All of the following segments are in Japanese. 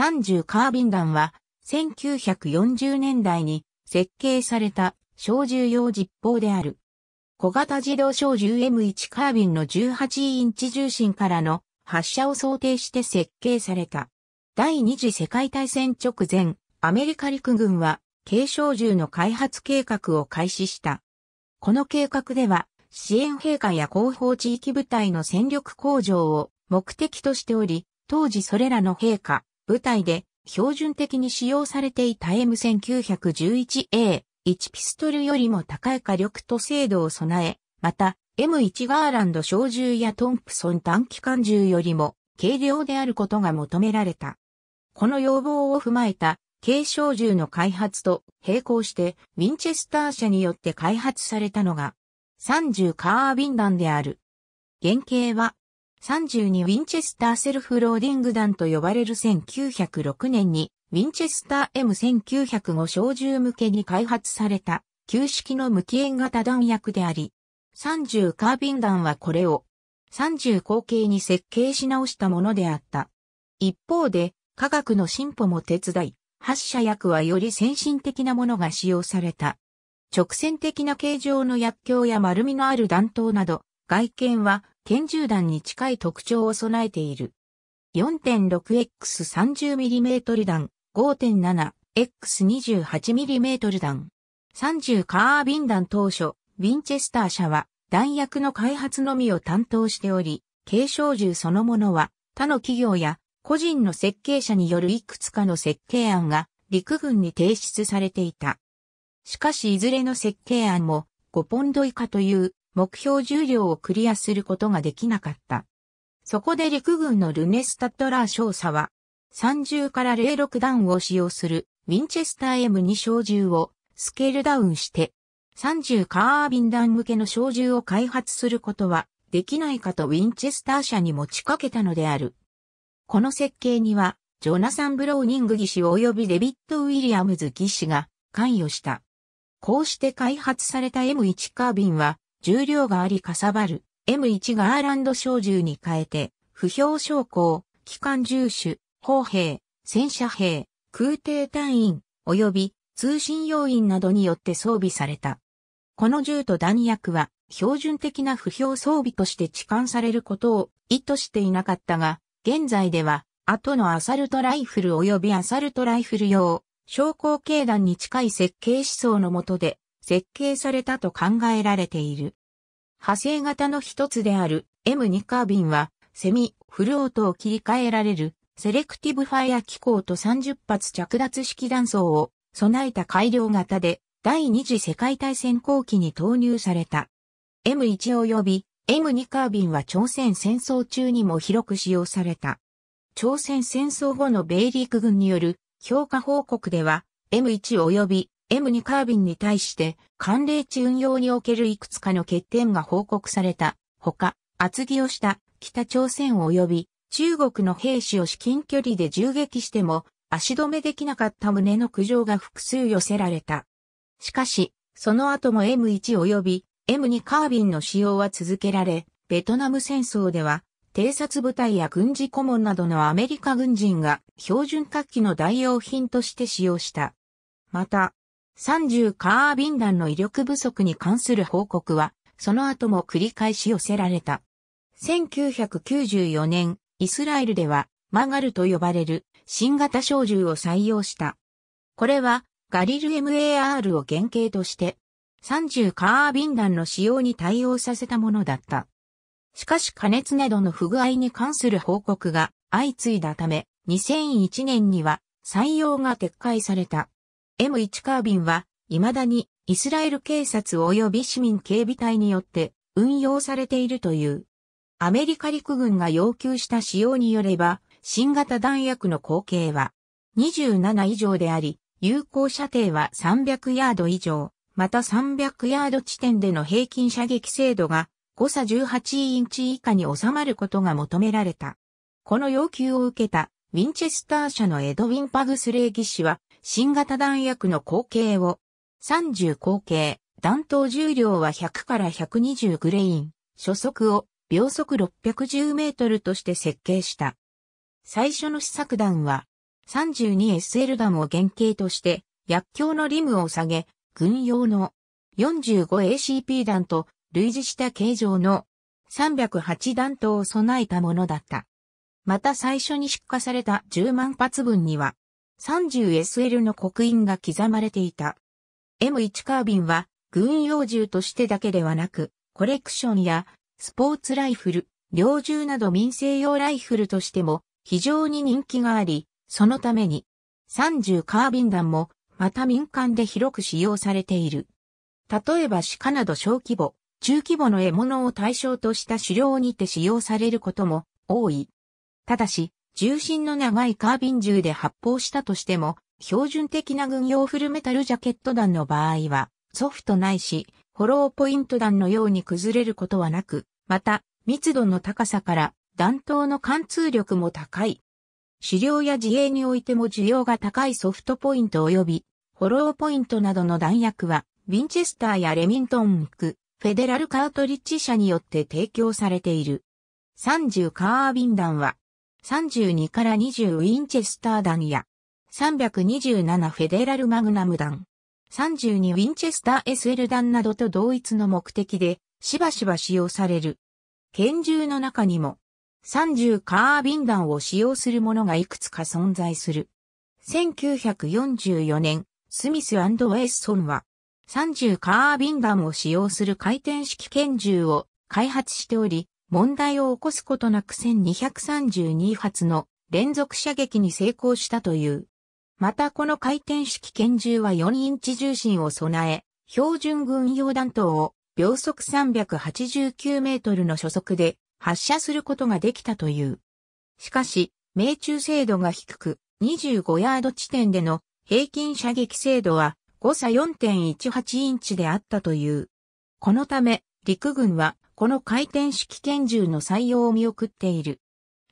30カービン弾は1940年代に設計された小銃用実砲である。小型自動小銃 M1 カービンの18インチ重心からの発射を想定して設計された。第二次世界大戦直前、アメリカ陸軍は軽小銃の開発計画を開始した。この計画では、支援兵下や広報地域部隊の戦力向上を目的としており、当時それらの陛下、舞台で標準的に使用されていた M1911A1 ピストルよりも高い火力と精度を備え、また M1 ガーランド小銃やトンプソン短機関銃よりも軽量であることが求められた。この要望を踏まえた軽小銃の開発と並行してウィンチェスター社によって開発されたのが30カービン弾である。原型は32ウィンチェスターセルフローディング弾と呼ばれる1906年にウィンチェスター M1905 小銃向けに開発された旧式の無機炎型弾薬であり、30カービン弾はこれを30後継に設計し直したものであった。一方で科学の進歩も手伝い、発射薬はより先進的なものが使用された。直線的な形状の薬莢や丸みのある弾頭など、外見は拳銃弾に近い特徴を備えている。4.6x30mm 弾、5.7x28mm 弾。30カービン弾当初、ウィンチェスター社は弾薬の開発のみを担当しており、軽小銃そのものは他の企業や個人の設計者によるいくつかの設計案が陸軍に提出されていた。しかしいずれの設計案も5ポンド以下という目標重量をクリアすることができなかった。そこで陸軍のルネスタッドラー少佐は、30から06弾を使用するウィンチェスター M2 小銃をスケールダウンして、30カービン弾向けの小銃を開発することはできないかとウィンチェスター社に持ちかけたのである。この設計には、ジョナサン・ブローニング技師及びデビッド・ウィリアムズ技師が関与した。こうして開発された M1 カービンは、重量がありかさばる M1 ガーランド小銃に変えて、不評昇降、機関銃種、砲兵、戦車兵、空挺隊員、及び通信要員などによって装備された。この銃と弾薬は標準的な不評装備として置換されることを意図していなかったが、現在では後のアサルトライフル及びアサルトライフル用、昇降軽弾に近い設計思想のもとで設計されたと考えられている。派生型の一つである M2 カービンは、セミ、フルオートを切り替えられる、セレクティブファイア機構と30発着脱式断層を備えた改良型で、第二次世界大戦後期に投入された。M1 及び M2 カービンは朝鮮戦争中にも広く使用された。朝鮮戦争後の米陸軍による評価報告では M1 及び M2 カービンに対して、寒冷地運用におけるいくつかの欠点が報告されたほか、厚着をした北朝鮮及び中国の兵士を至近距離で銃撃しても足止めできなかった旨の苦情が複数寄せられた。しかし、その後も M1 及び M2 カービンの使用は続けられ、ベトナム戦争では、偵察部隊や軍事顧問などのアメリカ軍人が標準火器の代用品として使用した。また、30カービン弾の威力不足に関する報告は、その後も繰り返し寄せられた。1994年、イスラエルでは、マガルと呼ばれる新型小銃を採用した。これは、ガリル MAR を原型として、30カービン弾の使用に対応させたものだった。しかし加熱などの不具合に関する報告が相次いだため、2001年には採用が撤回された。M1 カービンは、未だにイスラエル警察及び市民警備隊によって運用されているという。アメリカ陸軍が要求した使用によれば、新型弾薬の口径は27以上であり、有効射程は300ヤード以上、また300ヤード地点での平均射撃精度が誤差18インチ以下に収まることが求められた。この要求を受けたウィンチェスター社のエドウィン・パグスレー技師は新型弾薬の口径を、30口径、弾頭重量は100から120グレイン、初速を秒速610メートルとして設計した。最初の試作弾は、32SL 弾を原型として、薬莢のリムを下げ、軍用の 45ACP 弾と類似した形状の308弾頭を備えたものだった。また最初に出荷された10万発分には、30SL の刻印が刻まれていた。M1 カービンは軍用銃としてだけではなく、コレクションやスポーツライフル、猟銃など民生用ライフルとしても非常に人気があり、そのために30カービン弾もまた民間で広く使用されている。例えば鹿など小規模、中規模の獲物を対象とした狩猟にて使用されることも多い。ただし、重心の長いカービン銃で発砲したとしても、標準的な軍用フルメタルジャケット弾の場合は、ソフトないし、フォローポイント弾のように崩れることはなく、また、密度の高さから、弾頭の貫通力も高い。狩猟や自衛においても需要が高いソフトポイント及び、フォローポイントなどの弾薬は、ウィンチェスターやレミントンク、フェデラルカートリッジ社によって提供されている。30カービン弾は、32から20ウィンチェスター弾や、327フェデラルマグナム弾、32ウィンチェスター SL 弾などと同一の目的で、しばしば使用される。拳銃の中にも、30カービン弾を使用するものがいくつか存在する。1944年、スミスウェッソンは、30カービン弾を使用する回転式拳銃を開発しており、問題を起こすことなく1232発の連続射撃に成功したという。またこの回転式拳銃は4インチ重心を備え、標準軍用弾頭を秒速389メートルの初速で発射することができたという。しかし、命中精度が低く、25ヤード地点での平均射撃精度は誤差4.18インチであったという。このため、陸軍はこの回転式拳銃の採用を見送っている。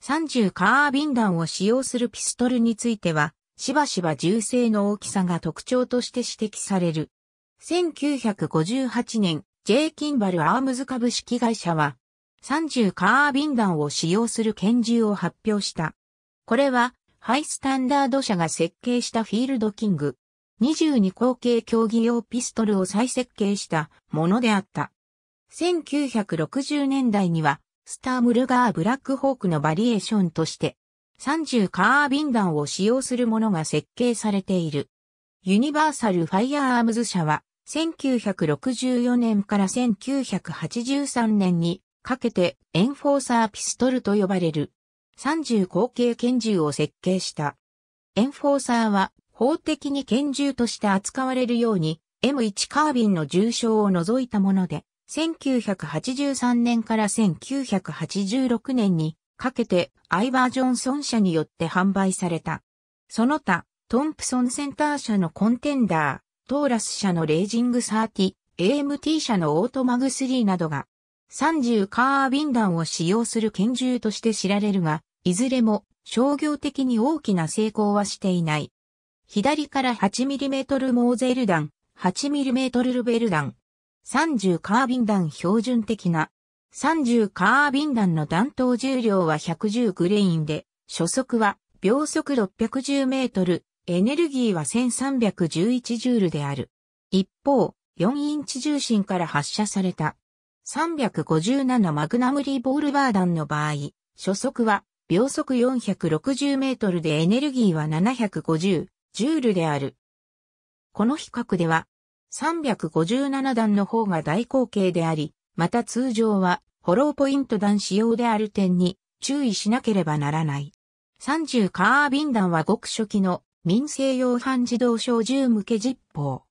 30カービン弾を使用するピストルについては、しばしば銃声の大きさが特徴として指摘される。1958年、J. キンバル・アームズ株式会社は、30カービン弾を使用する拳銃を発表した。これは、ハイスタンダード社が設計したフィールドキング。22口径競技用ピストルを再設計したものであった。1960年代には、スタームルガーブラックホークのバリエーションとして、30カービン弾を使用するものが設計されている。ユニバーサルファイアームズ社は、1964年から1983年にかけてエンフォーサーピストルと呼ばれる30口径拳銃を設計した。エンフォーサーは法的に拳銃として扱われるように M1 カービンの重傷を除いたもので1983年から1986年にかけてアイバー・ジョンソン社によって販売された。その他、トンプソンセンター社のコンテンダー、トーラス社のレージング30、AMT 社のオートマグ3などが、30カービン弾を使用する拳銃として知られるが、いずれも商業的に大きな成功はしていない。左から 8mm モーゼル弾、8mm ルベル弾、30カービン弾標準的な。30カービン弾の弾頭重量は110グレインで、初速は秒速610メートル、エネルギーは1311ジュールである。一方、4インチ重心から発射された。357マグナムリーボールバー弾の場合、初速は秒速460メートルでエネルギーは750ジュールである。この比較では、357段の方が大口径であり、また通常は、ホローポイント弾仕様である点に注意しなければならない。30カービン弾は極初期の民生用半自動小銃向け実砲。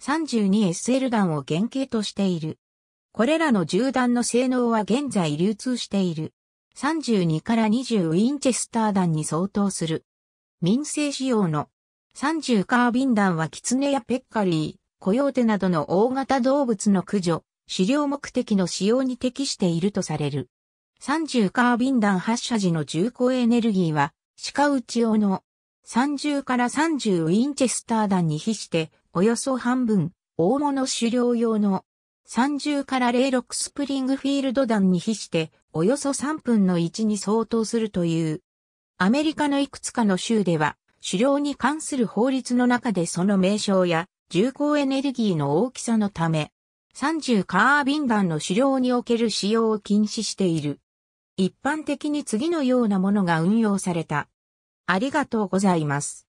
32SL 弾を原型としている。これらの銃弾の性能は現在流通している。32から20ウィンチェスター弾に相当する。民生仕様の30カービン弾はキツネやペッカリー、コヨーテなどの大型動物の駆除、狩猟目的の使用に適しているとされる。30カービン弾発射時の重厚エネルギーは、鹿打ち用の30から30ウィンチェスター弾に比して、およそ半分、大物狩猟用の30から06スプリングフィールド弾に比して、およそ3分の1に相当するという。アメリカのいくつかの州では、狩猟に関する法律の中でその名称や重厚エネルギーの大きさのため、30カービン弾の狩猟における使用を禁止している。一般的に次のようなものが運用された。ありがとうございます。